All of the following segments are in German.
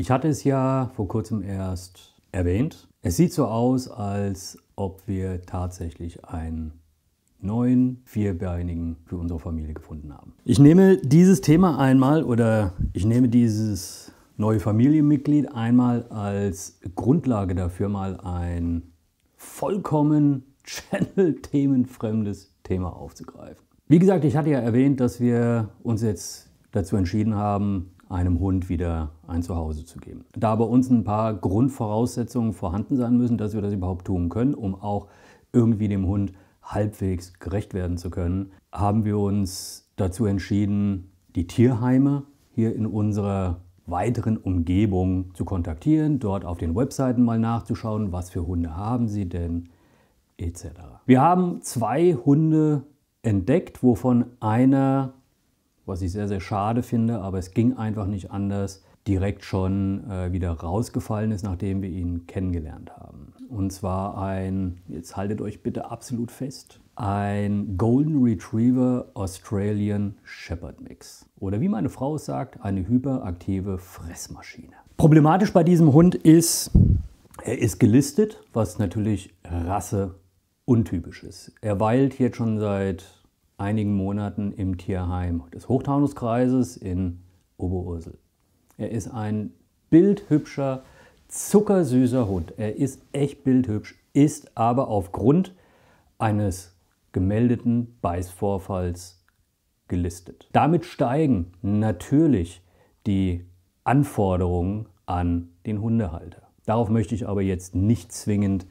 Ich hatte es ja vor kurzem erst erwähnt. Es sieht so aus, als ob wir tatsächlich einen neuen Vierbeinigen für unsere Familie gefunden haben. Ich nehme dieses Thema einmal oder ich nehme dieses neue Familienmitglied einmal als Grundlage dafür mal ein vollkommen Channel-themenfremdes Thema aufzugreifen. Wie gesagt, ich hatte ja erwähnt, dass wir uns jetzt dazu entschieden haben, einem Hund wieder ein Zuhause zu geben. Da bei uns ein paar Grundvoraussetzungen vorhanden sein müssen, dass wir das überhaupt tun können, um auch irgendwie dem Hund halbwegs gerecht werden zu können, haben wir uns dazu entschieden, die Tierheime hier in unserer weiteren Umgebung zu kontaktieren, dort auf den Webseiten mal nachzuschauen, was für Hunde haben sie denn etc. Wir haben zwei Hunde entdeckt, wovon einer was ich sehr, sehr schade finde, aber es ging einfach nicht anders, direkt schon äh, wieder rausgefallen ist, nachdem wir ihn kennengelernt haben. Und zwar ein, jetzt haltet euch bitte absolut fest, ein Golden Retriever Australian Shepherd Mix. Oder wie meine Frau sagt, eine hyperaktive Fressmaschine. Problematisch bei diesem Hund ist, er ist gelistet, was natürlich Rasse untypisch ist. Er weilt jetzt schon seit einigen Monaten im Tierheim des Hochtaunuskreises in Oberursel. Er ist ein bildhübscher, zuckersüßer Hund. Er ist echt bildhübsch, ist aber aufgrund eines gemeldeten Beißvorfalls gelistet. Damit steigen natürlich die Anforderungen an den Hundehalter. Darauf möchte ich aber jetzt nicht zwingend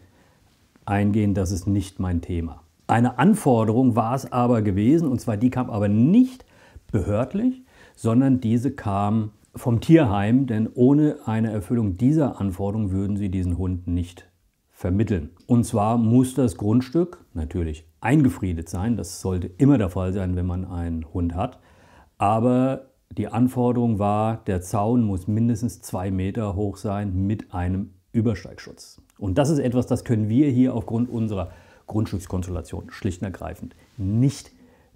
eingehen, das ist nicht mein Thema. Eine Anforderung war es aber gewesen, und zwar die kam aber nicht behördlich, sondern diese kam vom Tierheim, denn ohne eine Erfüllung dieser Anforderung würden sie diesen Hund nicht vermitteln. Und zwar muss das Grundstück natürlich eingefriedet sein, das sollte immer der Fall sein, wenn man einen Hund hat, aber die Anforderung war, der Zaun muss mindestens zwei Meter hoch sein mit einem Übersteigschutz. Und das ist etwas, das können wir hier aufgrund unserer Grundstückskonstellation schlicht und ergreifend nicht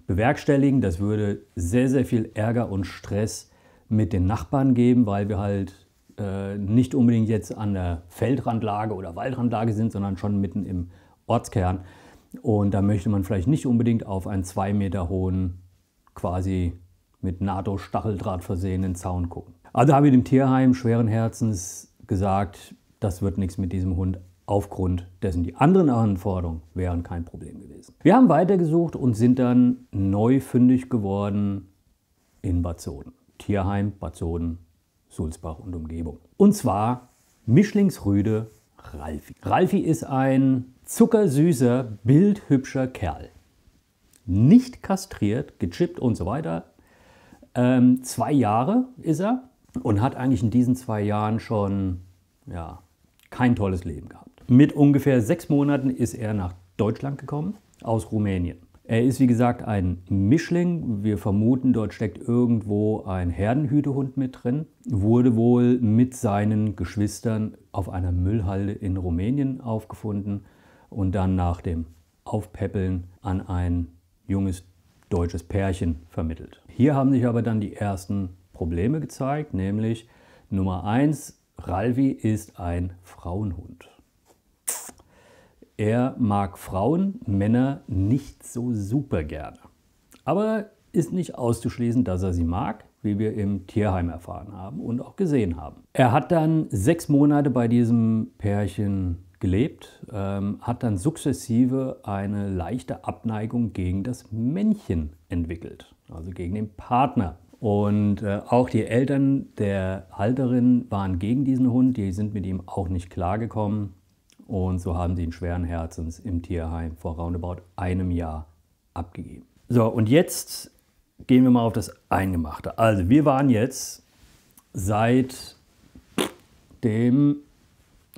bewerkstelligen. Das würde sehr, sehr viel Ärger und Stress mit den Nachbarn geben, weil wir halt äh, nicht unbedingt jetzt an der Feldrandlage oder Waldrandlage sind, sondern schon mitten im Ortskern. Und da möchte man vielleicht nicht unbedingt auf einen zwei Meter hohen, quasi mit NATO-Stacheldraht versehenen Zaun gucken. Also habe ich dem Tierheim schweren Herzens gesagt, das wird nichts mit diesem Hund aufgrund dessen die anderen Anforderungen wären kein Problem gewesen. Wir haben weitergesucht und sind dann neu fündig geworden in Bad Soden. Tierheim, Bad Soden, Sulzbach und Umgebung. Und zwar Mischlingsrüde Ralfi. Ralfi ist ein zuckersüßer, bildhübscher Kerl. Nicht kastriert, gechippt und so weiter. Ähm, zwei Jahre ist er und hat eigentlich in diesen zwei Jahren schon ja, kein tolles Leben gehabt. Mit ungefähr sechs Monaten ist er nach Deutschland gekommen, aus Rumänien. Er ist wie gesagt ein Mischling. Wir vermuten, dort steckt irgendwo ein Herdenhütehund mit drin. Wurde wohl mit seinen Geschwistern auf einer Müllhalde in Rumänien aufgefunden und dann nach dem Aufpäppeln an ein junges deutsches Pärchen vermittelt. Hier haben sich aber dann die ersten Probleme gezeigt, nämlich Nummer eins: Ralvi ist ein Frauenhund. Er mag Frauen, Männer nicht so super gerne. Aber ist nicht auszuschließen, dass er sie mag, wie wir im Tierheim erfahren haben und auch gesehen haben. Er hat dann sechs Monate bei diesem Pärchen gelebt, ähm, hat dann sukzessive eine leichte Abneigung gegen das Männchen entwickelt, also gegen den Partner. Und äh, auch die Eltern der Halterin waren gegen diesen Hund, die sind mit ihm auch nicht klargekommen. Und so haben sie ihn schweren Herzens im Tierheim vor roundabout einem Jahr abgegeben. So, und jetzt gehen wir mal auf das Eingemachte. Also, wir waren jetzt seit dem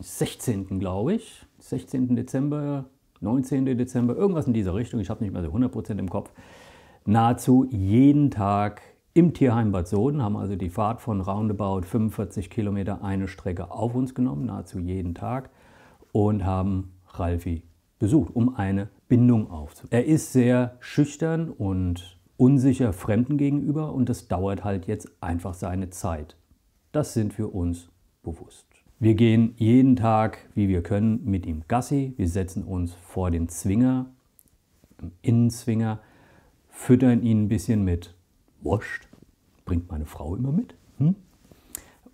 16. glaube ich, 16. Dezember, 19. Dezember, irgendwas in dieser Richtung, ich habe nicht mehr so 100% im Kopf, nahezu jeden Tag im Tierheim Bad Soden, haben also die Fahrt von roundabout 45 Kilometer eine Strecke auf uns genommen, nahezu jeden Tag und haben Ralfi besucht, um eine Bindung aufzubauen. Er ist sehr schüchtern und unsicher Fremden gegenüber und das dauert halt jetzt einfach seine Zeit. Das sind wir uns bewusst. Wir gehen jeden Tag, wie wir können, mit ihm Gassi. Wir setzen uns vor den Zwinger, im Innenzwinger, füttern ihn ein bisschen mit Wascht, bringt meine Frau immer mit, hm?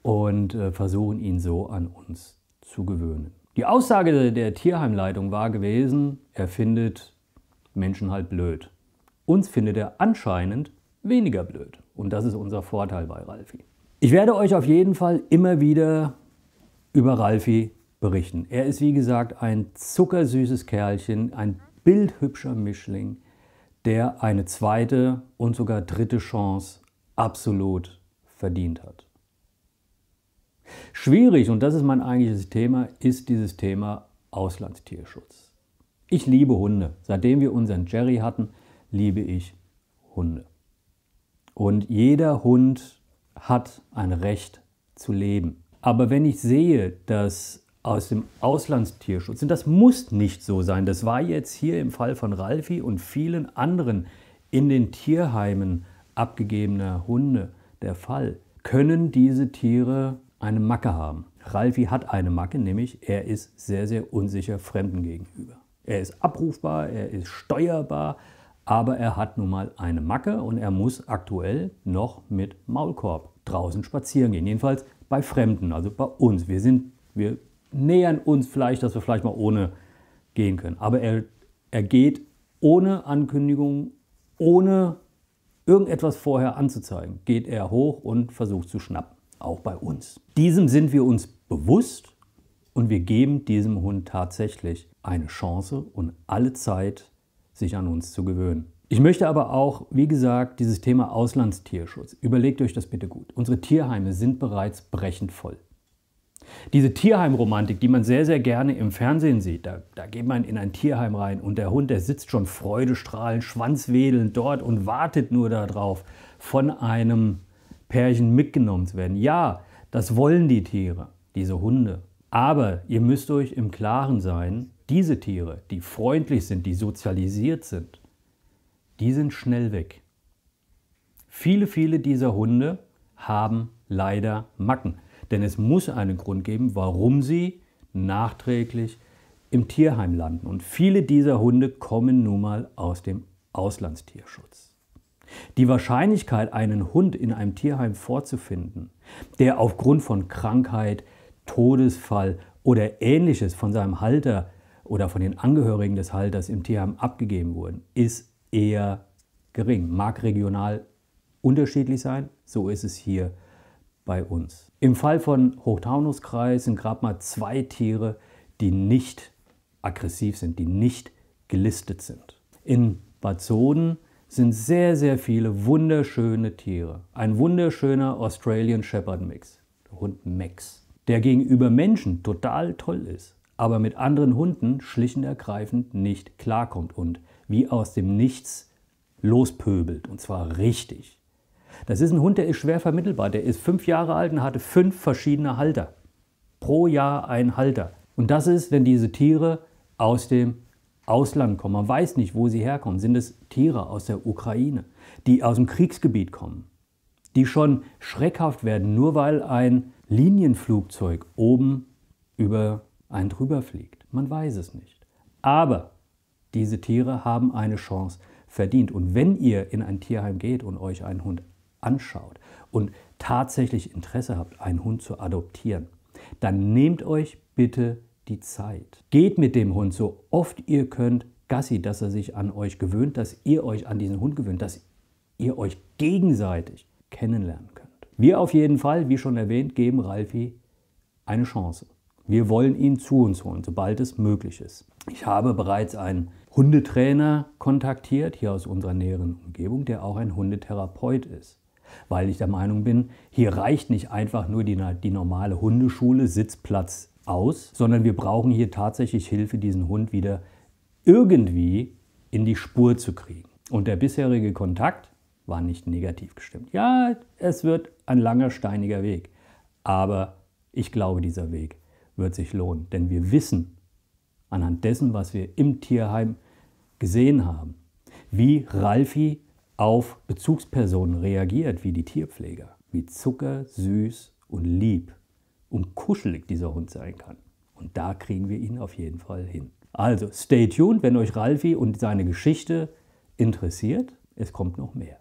und äh, versuchen ihn so an uns zu gewöhnen. Die Aussage der Tierheimleitung war gewesen, er findet Menschen halt blöd. Uns findet er anscheinend weniger blöd. Und das ist unser Vorteil bei Ralfi. Ich werde euch auf jeden Fall immer wieder über Ralfi berichten. Er ist wie gesagt ein zuckersüßes Kerlchen, ein bildhübscher Mischling, der eine zweite und sogar dritte Chance absolut verdient hat. Schwierig, und das ist mein eigentliches Thema, ist dieses Thema Auslandstierschutz. Ich liebe Hunde. Seitdem wir unseren Jerry hatten, liebe ich Hunde. Und jeder Hund hat ein Recht zu leben. Aber wenn ich sehe, dass aus dem Auslandstierschutz, und das muss nicht so sein, das war jetzt hier im Fall von Ralfi und vielen anderen in den Tierheimen abgegebener Hunde der Fall, können diese Tiere eine Macke haben. Ralfi hat eine Macke, nämlich er ist sehr, sehr unsicher Fremden gegenüber. Er ist abrufbar, er ist steuerbar, aber er hat nun mal eine Macke und er muss aktuell noch mit Maulkorb draußen spazieren gehen. Jedenfalls bei Fremden, also bei uns. Wir sind, wir nähern uns vielleicht, dass wir vielleicht mal ohne gehen können. Aber er, er geht ohne Ankündigung, ohne irgendetwas vorher anzuzeigen, geht er hoch und versucht zu schnappen auch bei uns. Diesem sind wir uns bewusst und wir geben diesem Hund tatsächlich eine Chance und alle Zeit, sich an uns zu gewöhnen. Ich möchte aber auch, wie gesagt, dieses Thema Auslandstierschutz. Überlegt euch das bitte gut. Unsere Tierheime sind bereits brechend voll. Diese Tierheimromantik, die man sehr, sehr gerne im Fernsehen sieht, da, da, geht man in ein Tierheim rein und der Hund, der sitzt schon freudestrahlend, schwanzwedelnd dort und wartet nur darauf, von einem Pärchen mitgenommen zu werden. Ja, das wollen die Tiere, diese Hunde. Aber ihr müsst euch im Klaren sein, diese Tiere, die freundlich sind, die sozialisiert sind, die sind schnell weg. Viele, viele dieser Hunde haben leider Macken. Denn es muss einen Grund geben, warum sie nachträglich im Tierheim landen. Und viele dieser Hunde kommen nun mal aus dem Auslandstierschutz. Die Wahrscheinlichkeit, einen Hund in einem Tierheim vorzufinden, der aufgrund von Krankheit, Todesfall oder ähnliches von seinem Halter oder von den Angehörigen des Halters im Tierheim abgegeben wurde, ist eher gering. Mag regional unterschiedlich sein, so ist es hier bei uns. Im Fall von Hochtaunuskreis sind gerade mal zwei Tiere, die nicht aggressiv sind, die nicht gelistet sind. In Bad Soden sind sehr, sehr viele wunderschöne Tiere. Ein wunderschöner Australian Shepherd Mix, der Hund Max, der gegenüber Menschen total toll ist, aber mit anderen Hunden schlicht und ergreifend nicht klarkommt und wie aus dem Nichts lospöbelt, und zwar richtig. Das ist ein Hund, der ist schwer vermittelbar. Der ist fünf Jahre alt und hatte fünf verschiedene Halter. Pro Jahr ein Halter. Und das ist, wenn diese Tiere aus dem Ausland kommen. Man weiß nicht, wo sie herkommen. Sind es Tiere aus der Ukraine, die aus dem Kriegsgebiet kommen, die schon schreckhaft werden, nur weil ein Linienflugzeug oben über einen drüber fliegt? Man weiß es nicht. Aber diese Tiere haben eine Chance verdient. Und wenn ihr in ein Tierheim geht und euch einen Hund anschaut und tatsächlich Interesse habt, einen Hund zu adoptieren, dann nehmt euch bitte die Zeit. Geht mit dem Hund so oft ihr könnt Gassi, dass er sich an euch gewöhnt, dass ihr euch an diesen Hund gewöhnt, dass ihr euch gegenseitig kennenlernen könnt. Wir auf jeden Fall, wie schon erwähnt, geben Ralfi eine Chance. Wir wollen ihn zu uns holen, sobald es möglich ist. Ich habe bereits einen Hundetrainer kontaktiert, hier aus unserer näheren Umgebung, der auch ein Hundetherapeut ist. Weil ich der Meinung bin, hier reicht nicht einfach nur die, die normale Hundeschule, Sitzplatz, aus, sondern wir brauchen hier tatsächlich Hilfe, diesen Hund wieder irgendwie in die Spur zu kriegen. Und der bisherige Kontakt war nicht negativ gestimmt. Ja, es wird ein langer, steiniger Weg, aber ich glaube, dieser Weg wird sich lohnen, denn wir wissen anhand dessen, was wir im Tierheim gesehen haben, wie Ralfi auf Bezugspersonen reagiert, wie die Tierpfleger, wie zuckersüß und lieb und kuschelig dieser Hund sein kann. Und da kriegen wir ihn auf jeden Fall hin. Also, stay tuned, wenn euch Ralfi und seine Geschichte interessiert. Es kommt noch mehr.